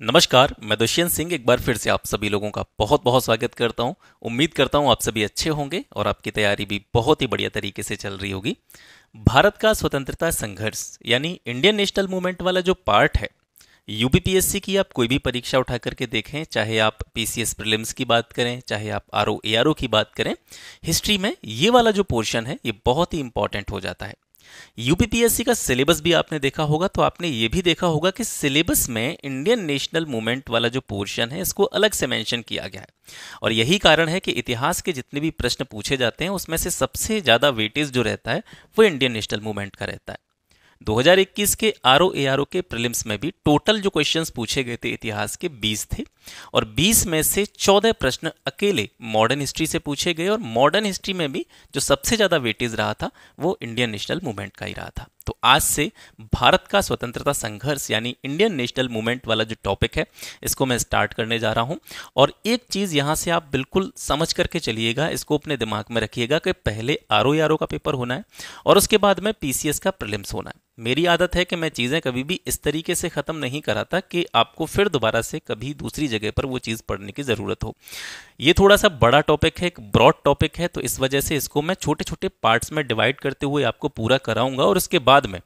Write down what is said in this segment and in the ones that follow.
नमस्कार मैं दुष्यंत सिंह एक बार फिर से आप सभी लोगों का बहुत बहुत स्वागत करता हूं उम्मीद करता हूं आप सभी अच्छे होंगे और आपकी तैयारी भी बहुत ही बढ़िया तरीके से चल रही होगी भारत का स्वतंत्रता संघर्ष यानी इंडियन नेशनल मूवमेंट वाला जो पार्ट है यूबीपीएससी की आप कोई भी परीक्षा उठा करके देखें चाहे आप पीसीएस प्रीलिम्स की बात करें चाहे आप आर ओ की बात करें हिस्ट्री में ये वाला जो पोर्शन है ये बहुत ही इंपॉर्टेंट हो जाता है यूपीपीएससी का सिलेबस भी आपने देखा होगा तो आपने ये भी देखा होगा कि सिलेबस में इंडियन नेशनल मूवमेंट वाला जो पोर्शन है इसको अलग से मेंशन किया गया है और यही कारण है कि इतिहास के जितने भी प्रश्न पूछे जाते हैं उसमें से सबसे ज़्यादा वेटेज जो रहता है वो इंडियन नेशनल मूवमेंट का रहता है 2021 के R O A R O के प्रिलिम्स में भी टोटल जो क्वेश्चंस पूछे गए थे इतिहास के 20 थे और 20 में से 14 प्रश्न अकेले मॉडर्न हिस्ट्री से पूछे गए और मॉडर्न हिस्ट्री में भी जो सबसे ज़्यादा वेटेज रहा था वो इंडियन नेशनल मूवमेंट का ही रहा था तो आज से भारत का स्वतंत्रता संघर्ष यानी इंडियन नेशनल मूवमेंट वाला जो टॉपिक है इसको मैं स्टार्ट करने जा रहा हूँ और एक चीज़ यहां से आप बिल्कुल समझ करके चलिएगा इसको अपने दिमाग में रखिएगा कि पहले आर ओ का पेपर होना है और उसके बाद में पी का प्रिलिम्स होना है मेरी आदत है कि मैं चीज़ें कभी भी इस तरीके से ख़त्म नहीं कराता कि आपको फिर दोबारा से कभी दूसरी जगह पर वो चीज़ पढ़ने की ज़रूरत हो ये थोड़ा सा बड़ा टॉपिक है एक ब्रॉड टॉपिक है तो इस वजह से इसको मैं छोटे छोटे पार्ट्स में डिवाइड करते हुए आपको पूरा कराऊंगा और उसके बाद में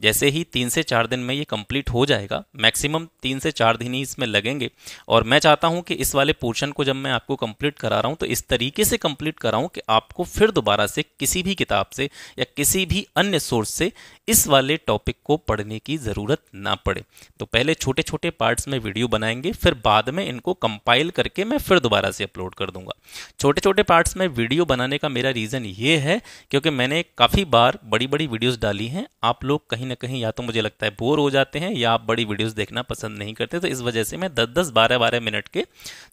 जैसे ही तीन से चार दिन में ये कंप्लीट हो जाएगा मैक्सिमम तीन से चार दिन ही इसमें लगेंगे और मैं चाहता हूँ कि इस वाले पोर्शन को जब मैं आपको कंप्लीट करा रहा हूँ तो इस तरीके से कंप्लीट कराऊँ कि आपको फिर दोबारा से किसी भी किताब से या किसी भी अन्य सोर्स से इस वाले टॉपिक को पढ़ने की ज़रूरत ना पड़े तो पहले छोटे छोटे पार्ट्स में वीडियो बनाएंगे फिर बाद में इनको कंपाइल करके मैं फिर दोबारा से अपलोड कर दूंगा छोटे छोटे पार्ट्स में वीडियो बनाने का मेरा रीज़न ये है क्योंकि मैंने काफ़ी बार बड़ी बड़ी वीडियोज़ डाली हैं आप लोग कहीं कहीं ना कहीं या तो मुझे लगता है बोर हो जाते हैं या आप बड़ी वीडियोस देखना पसंद नहीं करते तो इस वजह से मैं दस दस बारह बारह मिनट के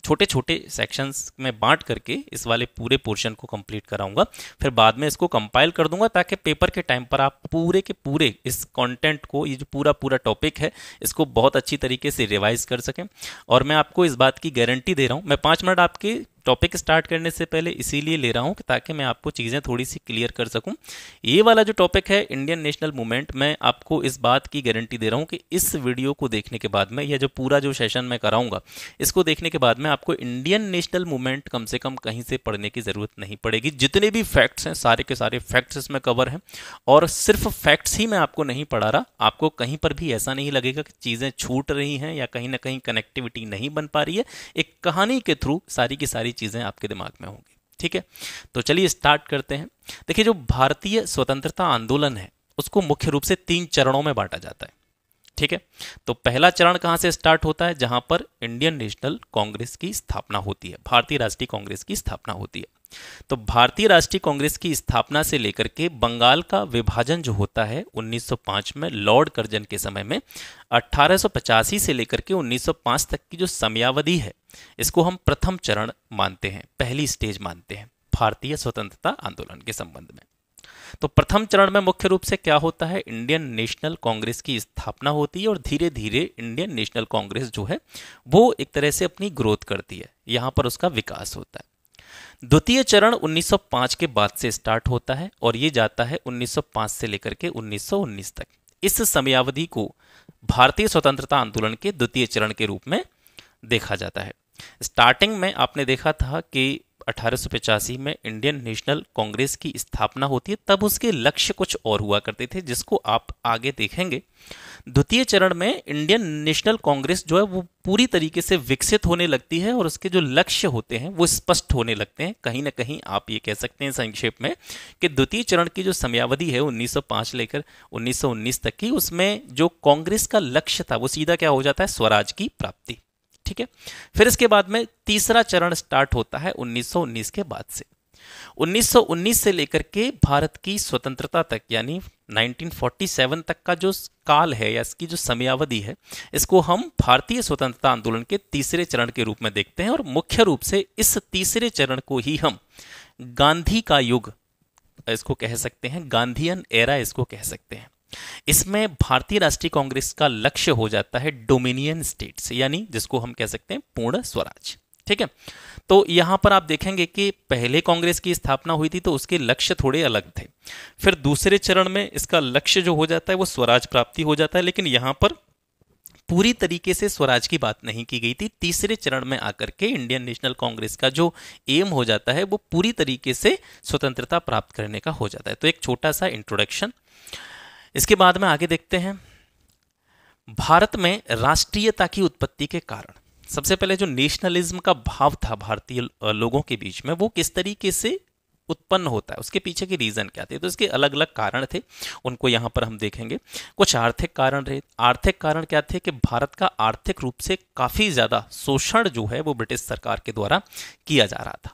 छोटे छोटे सेक्शंस में बांट करके इस वाले पूरे पोर्शन को कंप्लीट कराऊंगा फिर बाद में इसको कंपाइल कर दूंगा ताकि पेपर के टाइम पर आप पूरे के पूरे इस कॉन्टेंट को ये जो पूरा पूरा टॉपिक है इसको बहुत अच्छी तरीके से रिवाइज कर सकें और मैं आपको इस बात की गारंटी दे रहा हूँ मैं पाँच मिनट आपके टॉपिक स्टार्ट करने से पहले इसीलिए ले रहा हूँ ताकि मैं आपको चीज़ें थोड़ी सी क्लियर कर सकूँ ये वाला जो टॉपिक है इंडियन नेशनल मूवमेंट मैं आपको इस बात की गारंटी दे रहा हूँ कि इस वीडियो को देखने के बाद में या जो पूरा जो सेशन मैं कराऊंगा इसको देखने के बाद में आपको इंडियन नेशनल मूवमेंट कम से कम कहीं से पढ़ने की ज़रूरत नहीं पड़ेगी जितने भी फैक्ट्स हैं सारे के सारे फैक्ट्स इसमें कवर हैं और सिर्फ फैक्ट्स ही मैं आपको नहीं पढ़ा रहा आपको कहीं पर भी ऐसा नहीं लगेगा कि चीज़ें छूट रही हैं या कहीं ना कहीं कनेक्टिविटी नहीं बन पा रही है एक कहानी के थ्रू सारी की सारी चीज़ें आपके दिमाग में होंगी ठीक है तो चलिए स्टार्ट करते हैं देखिए जो भारतीय स्वतंत्रता आंदोलन है उसको मुख्य रूप से तीन चरणों में बांटा जाता है ठीक है तो पहला चरण कहां से स्टार्ट होता है जहां पर इंडियन नेशनल कांग्रेस की स्थापना होती है भारतीय राष्ट्रीय कांग्रेस की स्थापना होती है तो भारतीय राष्ट्रीय कांग्रेस की स्थापना से लेकर के बंगाल का विभाजन जो होता है 1905 में लॉर्ड कर्जन के समय में अठारह से लेकर के 1905 तक की जो समयावधि है इसको हम प्रथम चरण मानते हैं पहली स्टेज मानते हैं भारतीय स्वतंत्रता आंदोलन के संबंध में तो प्रथम चरण में मुख्य रूप से क्या होता है इंडियन नेशनल कांग्रेस की स्थापना होती है और धीरे धीरे इंडियन नेशनल कांग्रेस जो है वो एक तरह से अपनी ग्रोथ करती है यहां पर उसका विकास होता है द्वितीय चरण 1905 के बाद से स्टार्ट होता है और ये जाता है 1905 से लेकर के 1919 तक इस समयावधि को भारतीय स्वतंत्रता आंदोलन के द्वितीय चरण के रूप में देखा जाता है स्टार्टिंग में आपने देखा था कि अठारह में इंडियन नेशनल कांग्रेस की स्थापना होती है तब उसके लक्ष्य कुछ और हुआ करते थे जिसको आप आगे देखेंगे द्वितीय चरण में इंडियन नेशनल कांग्रेस जो है वो पूरी तरीके से विकसित होने लगती है और उसके जो लक्ष्य होते हैं वो स्पष्ट होने लगते हैं कहीं ना कहीं आप ये कह सकते हैं संक्षेप में कि द्वितीय चरण की जो समयावधि है 1905 लेकर 1919 तक की उसमें जो कांग्रेस का लक्ष्य था वो सीधा क्या हो जाता है स्वराज की प्राप्ति ठीक है फिर इसके बाद में तीसरा चरण स्टार्ट होता है उन्नीस के बाद से 1919 से लेकर के भारत की स्वतंत्रता तक यानी 1947 तक का जो काल है या इसकी जो समयावधि है इसको हम भारतीय स्वतंत्रता आंदोलन के तीसरे चरण के रूप में देखते हैं और मुख्य रूप से इस तीसरे चरण को ही हम गांधी का युग इसको कह सकते हैं गांधीयन एरा इसको कह सकते हैं इसमें भारतीय राष्ट्रीय कांग्रेस का लक्ष्य हो जाता है डोमिनियन स्टेट्स यानी जिसको हम कह सकते हैं पूर्ण स्वराज ठीक है तो यहां पर आप देखेंगे कि पहले कांग्रेस की स्थापना हुई थी तो उसके लक्ष्य थोड़े अलग थे फिर दूसरे चरण में इसका लक्ष्य जो हो जाता है वो स्वराज प्राप्ति हो जाता है लेकिन यहां पर पूरी तरीके से स्वराज की बात नहीं की गई थी तीसरे चरण में आकर के इंडियन नेशनल कांग्रेस का जो एम हो जाता है वो पूरी तरीके से स्वतंत्रता प्राप्त करने का हो जाता है तो एक छोटा सा इंट्रोडक्शन इसके बाद में आगे देखते हैं भारत में राष्ट्रीयता की उत्पत्ति के कारण सबसे पहले जो नेशनलिज्म का भाव था भारतीय लोगों के बीच में वो किस तरीके से उत्पन्न होता है उसके पीछे की रीज़न क्या थे तो इसके अलग अलग कारण थे उनको यहाँ पर हम देखेंगे कुछ आर्थिक कारण रहे आर्थिक कारण क्या थे कि भारत का आर्थिक रूप से काफ़ी ज़्यादा शोषण जो है वो ब्रिटिश सरकार के द्वारा किया जा रहा था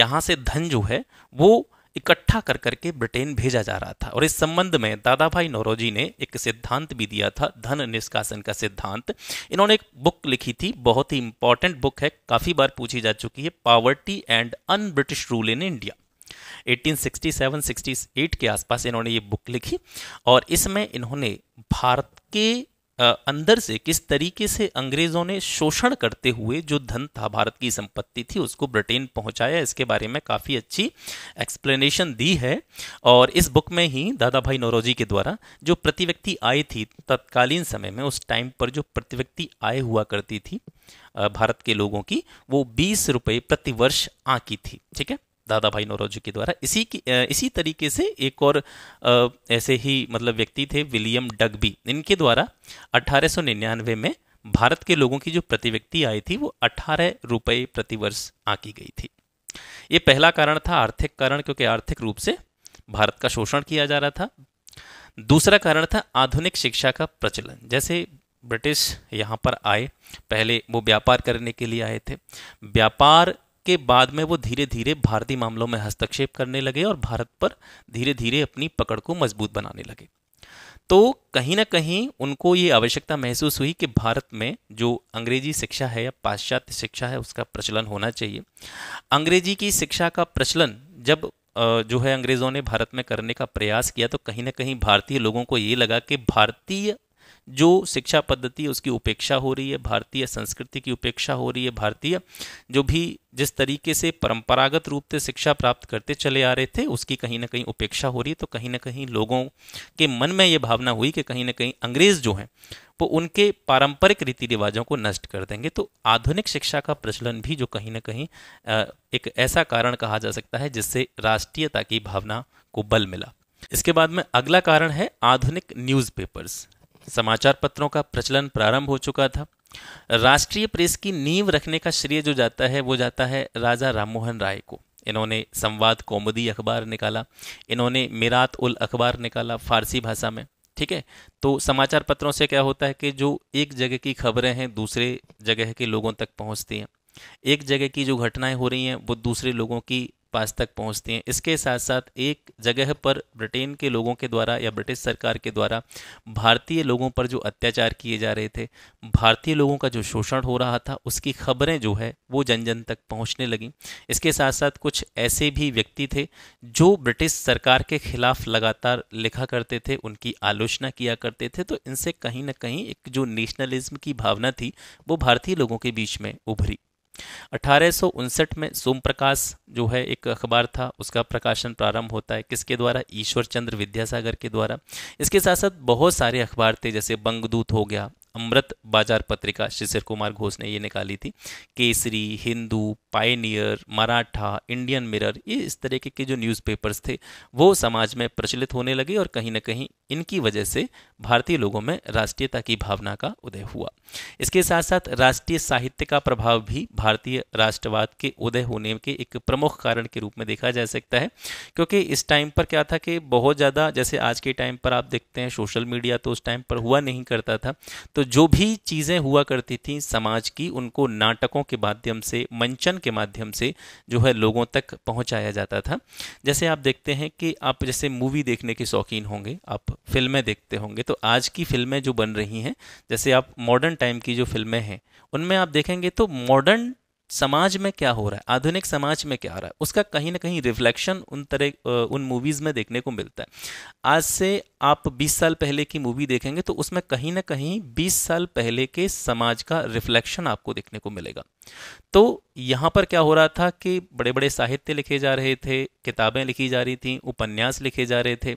यहाँ से धन जो है वो इकट्ठा कर करके ब्रिटेन भेजा जा रहा था और इस संबंध में दादा भाई नौरोजी ने एक सिद्धांत भी दिया था धन निष्कासन का सिद्धांत इन्होंने एक बुक लिखी थी बहुत ही इंपॉर्टेंट बुक है काफ़ी बार पूछी जा चुकी है poverty and un British rule in India 1867-68 के आसपास इन्होंने ये बुक लिखी और इसमें इन्होंने भारत के अंदर से किस तरीके से अंग्रेजों ने शोषण करते हुए जो धन था भारत की संपत्ति थी उसको ब्रिटेन पहुंचाया इसके बारे में काफ़ी अच्छी एक्सप्लेनेशन दी है और इस बुक में ही दादा भाई नौरोजी के द्वारा जो प्रति व्यक्ति आय थी तत्कालीन समय में उस टाइम पर जो प्रति व्यक्ति आय हुआ करती थी भारत के लोगों की वो बीस रुपये प्रतिवर्ष वर्ष आकी थी ठीक है दादा भाई नौरोजी के द्वारा इसी की इसी तरीके से एक और ऐसे ही मतलब व्यक्ति थे विलियम डगबी इनके द्वारा 1899 में भारत के लोगों की जो प्रति व्यक्ति आई थी वो 18 रुपए प्रति वर्ष आकी गई थी ये पहला कारण था आर्थिक कारण क्योंकि आर्थिक रूप से भारत का शोषण किया जा रहा था दूसरा कारण था आधुनिक शिक्षा का प्रचलन जैसे ब्रिटिश यहाँ पर आए पहले वो व्यापार करने के लिए आए थे व्यापार उसके बाद में वो धीरे धीरे भारतीय मामलों में हस्तक्षेप करने लगे और भारत पर धीरे धीरे अपनी पकड़ को मजबूत बनाने लगे तो कहीं ना कहीं उनको ये आवश्यकता महसूस हुई कि भारत में जो अंग्रेजी शिक्षा है या पाश्चात्य शिक्षा है उसका प्रचलन होना चाहिए अंग्रेजी की शिक्षा का प्रचलन जब जो है अंग्रेज़ों ने भारत में करने का प्रयास किया तो कहीं ना कहीं भारतीय लोगों को ये लगा कि भारतीय जो शिक्षा पद्धति है उसकी उपेक्षा हो रही है भारतीय संस्कृति की उपेक्षा हो रही है भारतीय जो भी जिस तरीके से परंपरागत रूप से शिक्षा प्राप्त करते चले आ रहे थे उसकी कहीं ना कहीं उपेक्षा हो रही है तो कहीं ना कहीं लोगों के मन में ये भावना हुई कि कहीं ना कहीं अंग्रेज जो हैं वो उनके पारंपरिक रीति रिवाजों को नष्ट कर देंगे तो आधुनिक शिक्षा का प्रचलन भी जो कहीं ना कहीं एक ऐसा कारण कहा जा सकता है जिससे राष्ट्रीयता की भावना को बल मिला इसके बाद में अगला कारण है आधुनिक न्यूज़पेपर्स समाचार पत्रों का प्रचलन प्रारंभ हो चुका था राष्ट्रीय प्रेस की नींव रखने का श्रेय जो जाता है वो जाता है राजा राममोहन राय को इन्होंने संवाद कौमुदी अखबार निकाला इन्होंने मिरात उल अखबार निकाला फारसी भाषा में ठीक है तो समाचार पत्रों से क्या होता है कि जो एक जगह की खबरें हैं दूसरे जगह के लोगों तक पहुंचती हैं एक जगह की जो घटनाएं हो रही हैं वो दूसरे लोगों की पास तक पहुंचती हैं इसके साथ साथ एक जगह पर ब्रिटेन के लोगों के द्वारा या ब्रिटिश सरकार के द्वारा भारतीय लोगों पर जो अत्याचार किए जा रहे थे भारतीय लोगों का जो शोषण हो रहा था उसकी खबरें जो है वो जन जन तक पहुंचने लगीं इसके साथ साथ कुछ ऐसे भी व्यक्ति थे जो ब्रिटिश सरकार के खिलाफ लगातार लिखा करते थे उनकी आलोचना किया करते थे तो इनसे कहीं ना कहीं एक जो नेशनलिज्म की भावना थी वो भारतीय लोगों के बीच में उभरी अठारह में सोम प्रकाश जो है एक अखबार था उसका प्रकाशन प्रारंभ होता है किसके द्वारा ईश्वर चंद्र विद्यासागर के द्वारा इसके साथ साथ बहुत सारे अखबार थे जैसे बंगदूत हो गया अमृत बाजार पत्रिका शिशिर कुमार घोष ने ये निकाली थी Kesari Hindu Pioneer Maratha Indian Mirror ये इस तरीके के जो न्यूज़पेपर्स थे वो समाज में प्रचलित होने लगे और कहीं ना कहीं इनकी वजह से भारतीय लोगों में राष्ट्रीयता की भावना का उदय हुआ इसके साथ साथ राष्ट्रीय साहित्य का प्रभाव भी भारतीय राष्ट्रवाद के उदय होने के एक प्रमुख कारण के रूप में देखा जा सकता है क्योंकि इस टाइम पर क्या था कि बहुत ज़्यादा जैसे आज के टाइम पर आप देखते हैं सोशल मीडिया तो उस टाइम पर हुआ नहीं करता था तो जो भी चीज़ें हुआ करती थी समाज की उनको नाटकों के माध्यम से मंचन के माध्यम से जो है लोगों तक पहुँचाया जाता था जैसे आप देखते हैं कि आप जैसे मूवी देखने के शौकीन होंगे आप फिल्में देखते होंगे तो आज की फिल्में जो बन रही हैं जैसे आप मॉडर्न टाइम की जो फिल्में हैं उनमें आप देखेंगे तो मॉडर्न समाज में क्या हो रहा है आधुनिक समाज में क्या आ रहा है उसका कहीं ना कहीं रिफ्लेक्शन उन तरह उन मूवीज़ में देखने को मिलता है आज से आप 20 साल पहले की मूवी देखेंगे तो उसमें कहीं ना कहीं 20 साल पहले के समाज का रिफ्लेक्शन आपको देखने को मिलेगा तो यहाँ पर क्या हो रहा था कि बड़े बड़े साहित्य लिखे जा रहे थे किताबें लिखी जा रही थी उपन्यास लिखे जा रहे थे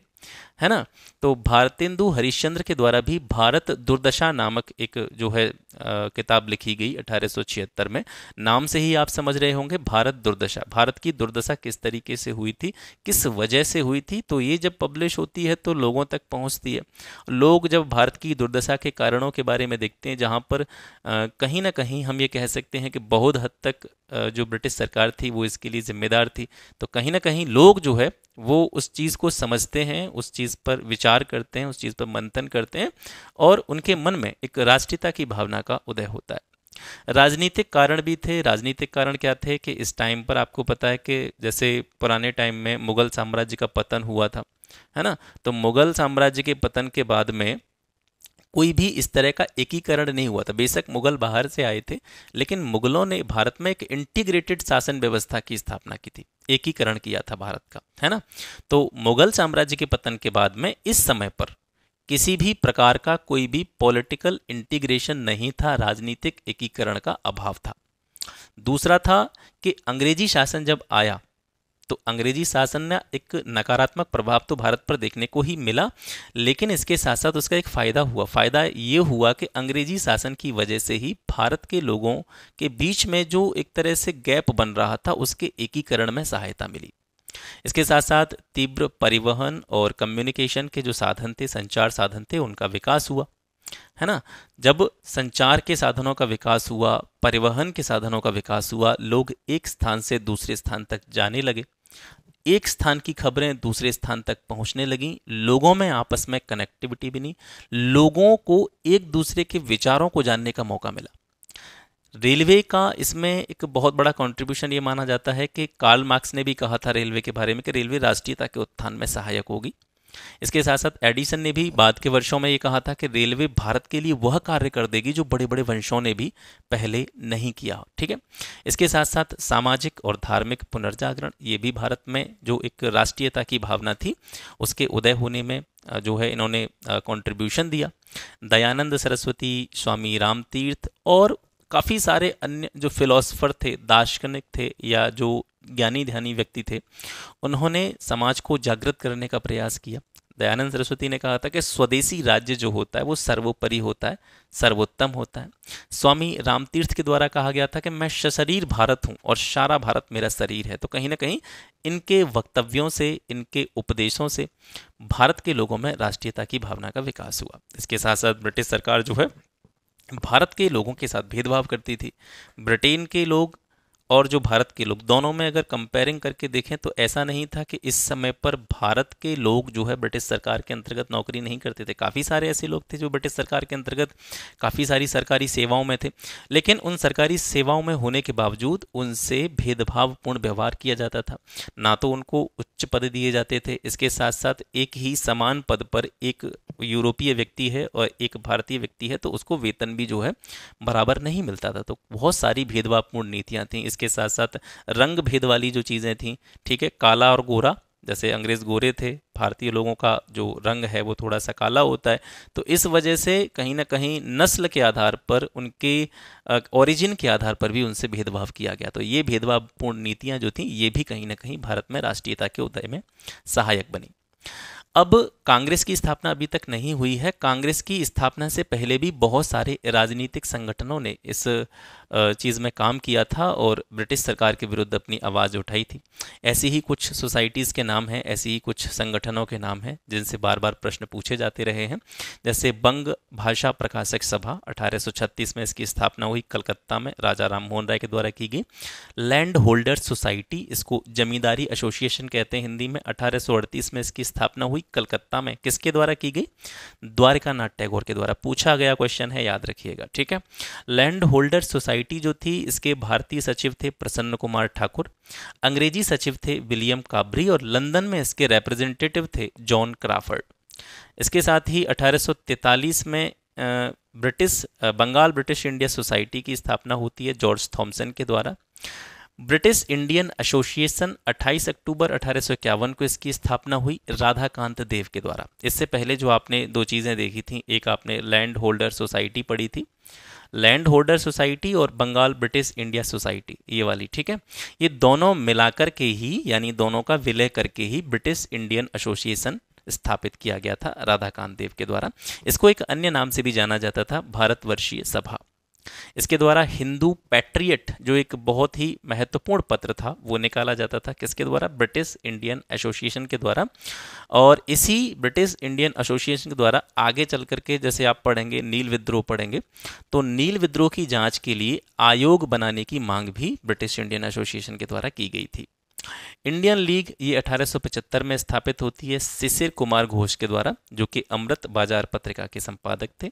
है ना तो भारतेंदु हरिश्चंद्र के द्वारा भी भारत दुर्दशा नामक एक जो है किताब लिखी गई अठारह में नाम से ही आप समझ रहे होंगे भारत दुर्दशा भारत की दुर्दशा किस तरीके से हुई थी किस वजह से हुई थी तो ये जब पब्लिश होती है तो लोगों तक पहुंचती है लोग जब भारत की दुर्दशा के कारणों के बारे में देखते हैं जहां पर आ, कहीं ना कहीं हम ये कह सकते हैं कि बहुत हद तक जो ब्रिटिश सरकार थी वो इसके लिए जिम्मेदार थी तो कहीं ना कहीं लोग जो है वो उस चीज़ को समझते हैं उस चीज़ पर विचार करते हैं उस चीज़ पर मंथन करते हैं और उनके मन में एक राष्ट्रीयता की भावना का उदय होता है राजनीतिक कारण भी थे राजनीतिक कारण क्या थे कि इस टाइम पर आपको पता है कि जैसे पुराने टाइम में मुगल साम्राज्य का पतन हुआ था है ना तो मुगल साम्राज्य के पतन के बाद में कोई भी इस तरह का एकीकरण नहीं हुआ था बेशक मुगल बाहर से आए थे लेकिन मुगलों ने भारत में एक इंटीग्रेटेड शासन व्यवस्था की स्थापना की थी एकीकरण किया था भारत का है ना तो मुगल साम्राज्य के पतन के बाद में इस समय पर किसी भी प्रकार का कोई भी पॉलिटिकल इंटीग्रेशन नहीं था राजनीतिक एकीकरण का अभाव था दूसरा था कि अंग्रेजी शासन जब आया तो अंग्रेजी शासन ने एक नकारात्मक प्रभाव तो भारत पर देखने को ही मिला लेकिन इसके साथ साथ उसका एक फ़ायदा हुआ फ़ायदा ये हुआ कि अंग्रेजी शासन की वजह से ही भारत के लोगों के बीच में जो एक तरह से गैप बन रहा था उसके एकीकरण में सहायता मिली इसके साथ साथ तीव्र परिवहन और कम्युनिकेशन के जो साधन थे संचार साधन थे उनका विकास हुआ है ना जब संचार के साधनों का विकास हुआ परिवहन के साधनों का विकास हुआ लोग एक स्थान से दूसरे स्थान तक जाने लगे एक स्थान की खबरें दूसरे स्थान तक पहुंचने लगी लोगों में आपस में कनेक्टिविटी बनी लोगों को एक दूसरे के विचारों को जानने का मौका मिला रेलवे का इसमें एक बहुत बड़ा कंट्रीब्यूशन ये माना जाता है कि कार्ल मार्क्स ने भी कहा था रेलवे के बारे में कि रेलवे राष्ट्रीयता के उत्थान में सहायक होगी इसके साथ साथ एडिसन ने भी बाद के वर्षों में ये कहा था कि रेलवे भारत के लिए वह कार्य कर देगी जो बड़े बड़े वंशों ने भी पहले नहीं किया ठीक है इसके साथ साथ सामाजिक और धार्मिक पुनर्जागरण ये भी भारत में जो एक राष्ट्रीयता की भावना थी उसके उदय होने में जो है इन्होंने कॉन्ट्रीब्यूशन दिया दयानंद सरस्वती स्वामी रामतीर्थ और काफ़ी सारे अन्य जो फिलोसफर थे दार्शनिक थे या जो ज्ञानी ध्यानी व्यक्ति थे उन्होंने समाज को जागृत करने का प्रयास किया दयानंद सरस्वती ने कहा था कि स्वदेशी राज्य जो होता है वो सर्वोपरि होता है सर्वोत्तम होता है स्वामी रामतीर्थ के द्वारा कहा गया था कि मैं सशरीर भारत हूँ और सारा भारत मेरा शरीर है तो कहीं ना कहीं इनके वक्तव्यों से इनके उपदेशों से भारत के लोगों में राष्ट्रीयता की भावना का विकास हुआ इसके साथ साथ ब्रिटिश सरकार जो है भारत के लोगों के साथ भेदभाव करती थी ब्रिटेन के लोग और जो भारत के लोग दोनों में अगर कंपेयरिंग करके देखें तो ऐसा नहीं था कि इस समय पर भारत के लोग जो है ब्रिटिश सरकार के अंतर्गत नौकरी नहीं करते थे काफ़ी सारे ऐसे लोग थे जो ब्रिटिश सरकार के अंतर्गत काफ़ी सारी सरकारी सेवाओं में थे लेकिन उन सरकारी सेवाओं में होने के बावजूद उनसे भेदभावपूर्ण व्यवहार किया जाता था ना तो उनको उच्च पद दिए जाते थे इसके साथ साथ एक ही समान पद पर एक यूरोपीय व्यक्ति है और एक भारतीय व्यक्ति है तो उसको वेतन भी जो है बराबर नहीं मिलता था तो बहुत सारी भेदभावपूर्ण नीतियाँ थी इसके इसके साथ साथ रंग भेद वाली जो चीज़ें थी ठीक है काला और गोरा जैसे अंग्रेज़ गोरे थे भारतीय लोगों का जो रंग है वो थोड़ा सा काला होता है तो इस वजह से कहीं ना कहीं नस्ल के आधार पर उनके ओरिजिन के आधार पर भी उनसे भेदभाव किया गया तो ये भेदभावपूर्ण नीतियाँ जो थी ये भी कहीं ना कहीं भारत में राष्ट्रीयता के उदय में सहायक बनी अब कांग्रेस की स्थापना अभी तक नहीं हुई है कांग्रेस की स्थापना से पहले भी बहुत सारे राजनीतिक संगठनों ने इस चीज़ में काम किया था और ब्रिटिश सरकार के विरुद्ध अपनी आवाज़ उठाई थी ऐसी ही कुछ सोसाइटीज़ के नाम हैं ऐसी ही कुछ संगठनों के नाम हैं जिनसे बार बार प्रश्न पूछे जाते रहे हैं जैसे बंग भाषा प्रकाशक सभा 1836 में इसकी स्थापना हुई कलकत्ता में राजा राम मोहन राय के द्वारा की गई लैंड होल्डर सोसाइटी इसको जमींदारी एसोसिएशन कहते हैं हिंदी में अठारह में इसकी स्थापना हुई हुई कलकत्ता में किसके द्वारा की गई द्वारिका नाथ टैगोर के द्वारा पूछा गया क्वेश्चन है याद रखिएगा ठीक है लैंड होल्डर सोसाइटी जो थी इसके भारतीय सचिव थे प्रसन्न कुमार ठाकुर अंग्रेजी सचिव थे विलियम काबरी और लंदन में इसके रिप्रेजेंटेटिव थे जॉन क्राफर्ड इसके साथ ही 1843 में British Bengal British India Society की स्थापना होती है जॉर्ज थॉमसन के द्वारा ब्रिटिश इंडियन एसोसिएशन 28 अक्टूबर अठारह को इसकी स्थापना हुई राधाकांत देव के द्वारा इससे पहले जो आपने दो चीज़ें देखी थी एक आपने लैंड होल्डर सोसाइटी पढ़ी थी लैंड होल्डर सोसाइटी और बंगाल ब्रिटिश इंडिया सोसाइटी ये वाली ठीक है ये दोनों मिलाकर के ही यानी दोनों का विलय करके ही ब्रिटिश इंडियन एसोसिएशन स्थापित किया गया था राधाकांत देव के द्वारा इसको एक अन्य नाम से भी जाना जाता था भारतवर्षीय सभा इसके द्वारा हिंदू पैट्रियट जो एक बहुत ही महत्वपूर्ण पत्र था वो निकाला जाता था किसके द्वारा ब्रिटिश इंडियन एसोसिएशन के द्वारा और इसी ब्रिटिश इंडियन एसोसिएशन के द्वारा आगे चल करके जैसे आप पढ़ेंगे नील विद्रोह पढ़ेंगे तो नील विद्रोह की जांच के लिए आयोग बनाने की मांग भी ब्रिटिश इंडियन एसोसिएशन के द्वारा की गई थी इंडियन लीग ये 1875 में स्थापित होती है शिशिर कुमार घोष के द्वारा जो कि अमृत बाजार पत्रिका के संपादक थे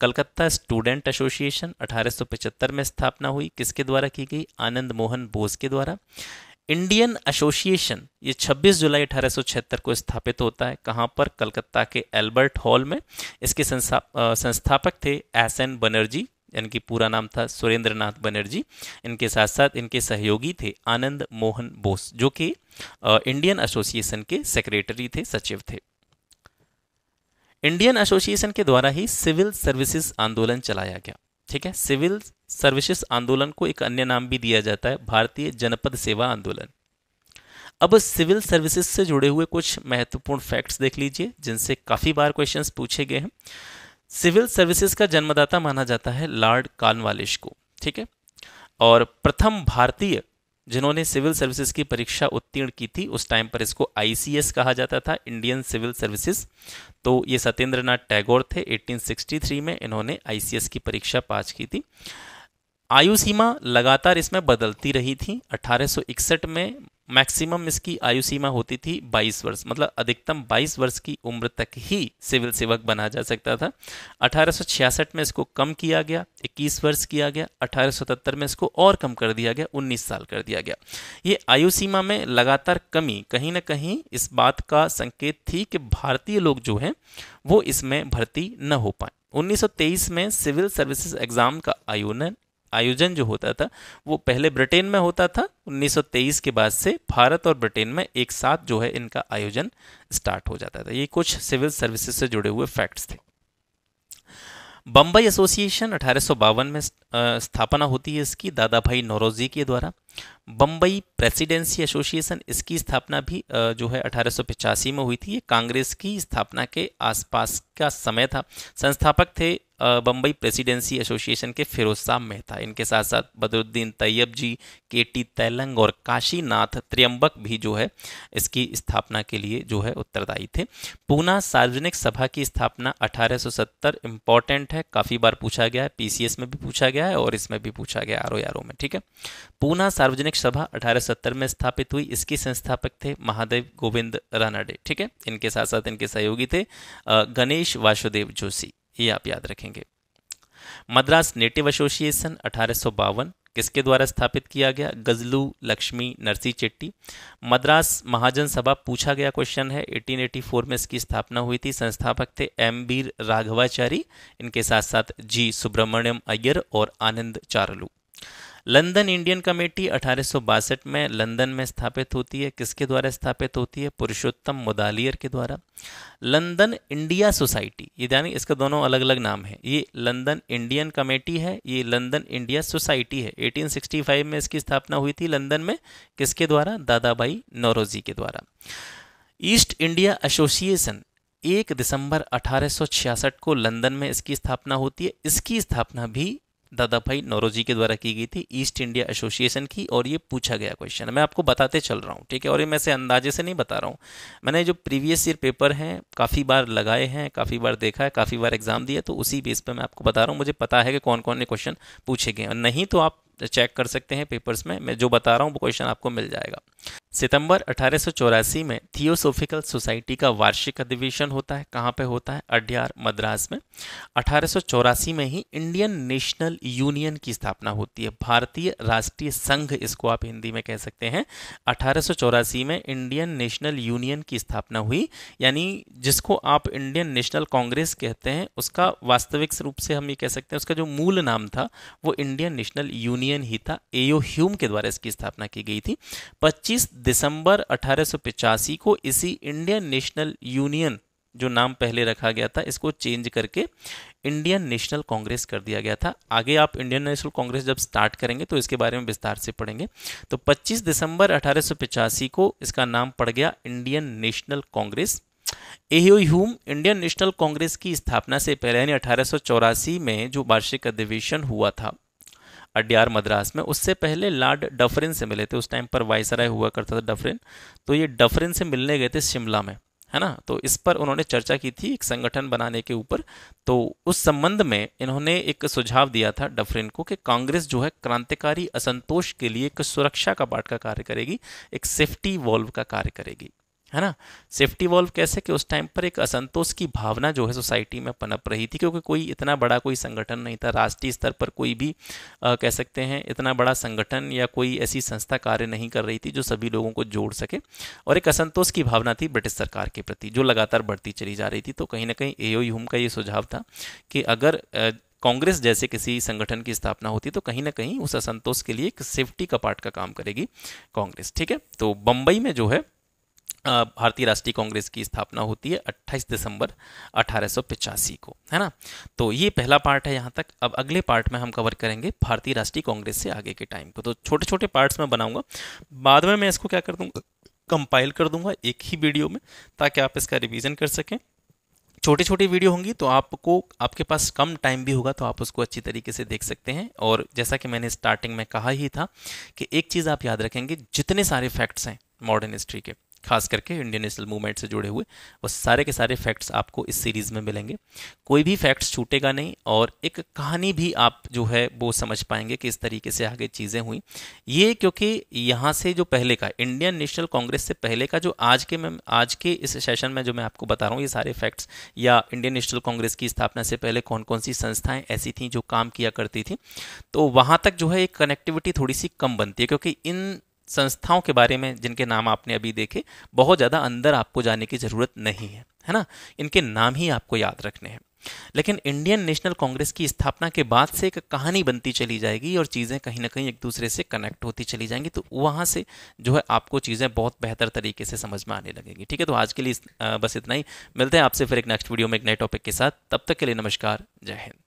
कलकत्ता स्टूडेंट एसोसिएशन 1875 में स्थापना हुई किसके द्वारा की गई आनंद मोहन बोस के द्वारा इंडियन एसोसिएशन ये 26 जुलाई 1876 को स्थापित होता है कहाँ पर कलकत्ता के एल्बर्ट हॉल में इसके संस्था, संस्थापक थे एस एन बनर्जी इनकी पूरा नाम था सुरेंद्रनाथ बनर्जी इनके साथ साथ इनके सहयोगी थे आनंद मोहन बोस जो कि इंडियन एसोसिएशन के सेक्रेटरी थे सचिव थे इंडियन एसोसिएशन के द्वारा ही सिविल सर्विसेज आंदोलन चलाया गया ठीक है सिविल सर्विसेज आंदोलन को एक अन्य नाम भी दिया जाता है भारतीय जनपद सेवा आंदोलन अब सिविल सर्विसेज से जुड़े हुए कुछ महत्वपूर्ण फैक्ट्स देख लीजिए जिनसे काफ़ी बार क्वेश्चंस पूछे गए हैं सिविल सर्विसेज का जन्मदाता माना जाता है लॉर्ड कानवालिश को ठीक है और प्रथम भारतीय जिन्होंने सिविल सर्विसेज की परीक्षा उत्तीर्ण की थी उस टाइम पर इसको आईसीएस कहा जाता था इंडियन सिविल सर्विसेज तो ये सत्येंद्रनाथ टैगोर थे 1863 में इन्होंने आईसीएस की परीक्षा पास की थी आयु सीमा लगातार इसमें बदलती रही थी 1861 में मैक्सिमम इसकी आयु सीमा होती थी 22 वर्ष मतलब अधिकतम 22 वर्ष की उम्र तक ही सिविल सेवक बना जा सकता था 1866 में इसको कम किया गया 21 वर्ष किया गया 1877 में इसको और कम कर दिया गया 19 साल कर दिया गया ये आयु सीमा में लगातार कमी कहीं ना कहीं इस बात का संकेत थी कि भारतीय लोग जो हैं वो इसमें भर्ती न हो पाए 1923 में सिविल सर्विसेज एग्जाम का आयोजन आयोजन जो होता था वो पहले ब्रिटेन में होता था 1923 के बाद से भारत और ब्रिटेन में एक साथ जो है इनका आयोजन स्टार्ट हो जाता था ये कुछ सिविल सर्विसेज से जुड़े हुए फैक्ट्स थे बम्बई एसोसिएशन अठारह में स्थापना होती है इसकी दादा भाई नौरोजी के द्वारा बम्बई प्रेसिडेंसी एसोसिएशन इसकी स्थापना भी जो है अठारह में हुई थी ये कांग्रेस की स्थापना के आसपास का समय था संस्थापक थे बम्बई प्रेसिडेंसी एसोसिएशन के फिरोज शाह मेहता इनके साथ साथ बदरुद्दीन तैयब जी के टी तैलंग और काशीनाथ त्र्यंबक भी जो है इसकी स्थापना के लिए जो है उत्तरदायी थे पूना सार्वजनिक सभा की स्थापना 1870 इंपॉर्टेंट है काफ़ी बार पूछा गया है पीसीएस में भी पूछा गया है और इसमें भी पूछा गया आर ओ में ठीक है पूना सार्वजनिक सभा 1870 में स्थापित हुई इसके संस्थापक थे महादेव गोविंद रानाडे ठीक है इनके साथ साथ इनके सहयोगी थे गणेश वासुदेव जोशी ये आप याद रखेंगे मद्रास नेटिव एसोसिएशन अठारह किसके द्वारा स्थापित किया गया गजलू लक्ष्मी नरसी चेट्टी मद्रास महाजन सभा पूछा गया क्वेश्चन है 1884 में इसकी स्थापना हुई थी संस्थापक थे एम बीर राघवाचारी इनके साथ साथ जी सुब्रमण्यम अय्यर और Ananda Charlu London Indian Committee अठारह में लंदन में स्थापित होती है किसके द्वारा स्थापित होती है पुरुषोत्तम मुदालियर के द्वारा लंदन इंडिया सोसाइटी ये यानी इसका दोनों अलग अलग नाम है ये लंदन इंडियन कमेटी है ये लंदन इंडिया सोसाइटी है 1865 में इसकी स्थापना हुई थी लंदन में किसके द्वारा दादा भाई नौरोजी के द्वारा ईस्ट इंडिया एसोसिएशन एक दिसंबर 1866 को लंदन में इसकी स्थापना होती है इसकी स्थापना भी दादा भाई नौरोजी के द्वारा की गई थी ईस्ट इंडिया एसोसिएशन की और ये पूछा गया क्वेश्चन मैं आपको बताते चल रहा हूँ ठीक है और ये मैं से अंदाजे से नहीं बता रहा हूँ मैंने जो प्रीवियस ईयर पेपर हैं काफ़ी बार लगाए हैं काफ़ी बार देखा है काफ़ी बार एग्जाम दिया तो उसी बेस पर मैं आपको बता रहा हूँ मुझे पता है कि कौन कौन ने क्वेश्चन पूछे गए और नहीं तो आप चेक कर सकते हैं पेपर्स में मैं जो बता रहा हूँ वो क्वेश्चन आपको मिल जाएगा सितंबर अठारह में थियोसोफिकल सोसाइटी का वार्षिक अधिवेशन होता है कहाँ पे होता है अड्यार मद्रास में अठारह में ही इंडियन नेशनल यूनियन की स्थापना होती है भारतीय राष्ट्रीय संघ इसको आप हिंदी में कह सकते हैं अठारह में इंडियन नेशनल यूनियन की स्थापना हुई यानी जिसको आप इंडियन नेशनल कांग्रेस कहते हैं उसका वास्तविक रूप से हम ये कह सकते हैं उसका जो मूल नाम था वो इंडियन नेशनल यूनियन ही था एओ ह्यूम के द्वारा इसकी स्थापना की गई थी पच्चीस दिसंबर 1885 को इसी इंडियन नेशनल यूनियन जो नाम पहले रखा गया था इसको चेंज करके इंडियन नेशनल कांग्रेस कर दिया गया था आगे आप इंडियन नेशनल कांग्रेस जब स्टार्ट करेंगे तो इसके बारे में विस्तार से पढ़ेंगे तो 25 दिसंबर अठारह को इसका नाम पड़ गया इंडियन नेशनल कांग्रेस एम इंडियन नेशनल कांग्रेस की स्थापना से पहले यानी अठारह में जो वार्षिक अधिवेशन हुआ था अड्यार मद्रास में उससे पहले लॉर्ड डफरिन से मिले थे उस टाइम पर वायसराय हुआ करता था डफरिन तो ये डफरिन से मिलने गए थे शिमला में है ना तो इस पर उन्होंने चर्चा की थी एक संगठन बनाने के ऊपर तो उस संबंध में इन्होंने एक सुझाव दिया था डफरिन को कि कांग्रेस जो है क्रांतिकारी असंतोष के लिए एक सुरक्षा का बाट का कार्य करेगी एक सेफ्टी वॉल्व का कार्य करेगी है ना सेफ्टी वॉल्व कैसे कि उस टाइम पर एक असंतोष की भावना जो है सोसाइटी में पनप रही थी क्योंकि कोई इतना बड़ा कोई संगठन नहीं था राष्ट्रीय स्तर पर कोई भी आ, कह सकते हैं इतना बड़ा संगठन या कोई ऐसी संस्था कार्य नहीं कर रही थी जो सभी लोगों को जोड़ सके और एक असंतोष की भावना थी ब्रिटिश सरकार के प्रति जो लगातार बढ़ती चली जा रही थी तो कहीं ना कहीं ए ओ का ये सुझाव था कि अगर आ, कांग्रेस जैसे किसी संगठन की स्थापना होती तो कहीं ना कहीं उस असंतोष के लिए एक सेफ्टी कपाट पार्ट का काम करेगी कांग्रेस ठीक है तो बम्बई में जो है भारतीय राष्ट्रीय कांग्रेस की स्थापना होती है 28 दिसंबर अठारह को है ना तो ये पहला पार्ट है यहाँ तक अब अगले पार्ट में हम कवर करेंगे भारतीय राष्ट्रीय कांग्रेस से आगे के टाइम को तो छोटे छोटे पार्ट्स में बनाऊंगा बाद में मैं इसको क्या कर दूंगा कंपाइल कर दूंगा एक ही वीडियो में ताकि आप इसका रिविजन कर सकें छोटी छोटी वीडियो होंगी तो आपको आपके पास कम टाइम भी होगा तो आप उसको अच्छी तरीके से देख सकते हैं और जैसा कि मैंने स्टार्टिंग में कहा ही था कि एक चीज़ आप याद रखेंगे जितने सारे फैक्ट्स हैं मॉडर्न हिस्ट्री के खास करके इंडियन नेशनल मूवमेंट से जुड़े हुए वो सारे के सारे फैक्ट्स आपको इस सीरीज़ में मिलेंगे कोई भी फैक्ट्स छूटेगा नहीं और एक कहानी भी आप जो है वो समझ पाएंगे कि इस तरीके से आगे चीज़ें हुई ये क्योंकि यहाँ से जो पहले का इंडियन नेशनल कांग्रेस से पहले का जो आज के में आज के इस सेशन में जो मैं आपको बता रहा हूँ ये सारे फैक्ट्स या इंडियन नेशनल कांग्रेस की स्थापना से पहले कौन कौन सी संस्थाएं ऐसी थी जो काम किया करती थी तो वहाँ तक जो है एक कनेक्टिविटी थोड़ी सी कम बनती है क्योंकि इन संस्थाओं के बारे में जिनके नाम आपने अभी देखे बहुत ज़्यादा अंदर आपको जाने की ज़रूरत नहीं है है ना इनके नाम ही आपको याद रखने हैं लेकिन इंडियन नेशनल कांग्रेस की स्थापना के बाद से एक कहानी बनती चली जाएगी और चीज़ें कहीं ना कहीं एक दूसरे से कनेक्ट होती चली जाएंगी तो वहाँ से जो है आपको चीज़ें बहुत बेहतर तरीके से समझ में आने लगेंगी ठीक है तो आज के लिए बस इतना ही मिलते हैं आपसे फिर एक नेक्स्ट वीडियो में एक नए टॉपिक के साथ तब तक के लिए नमस्कार जय हिंद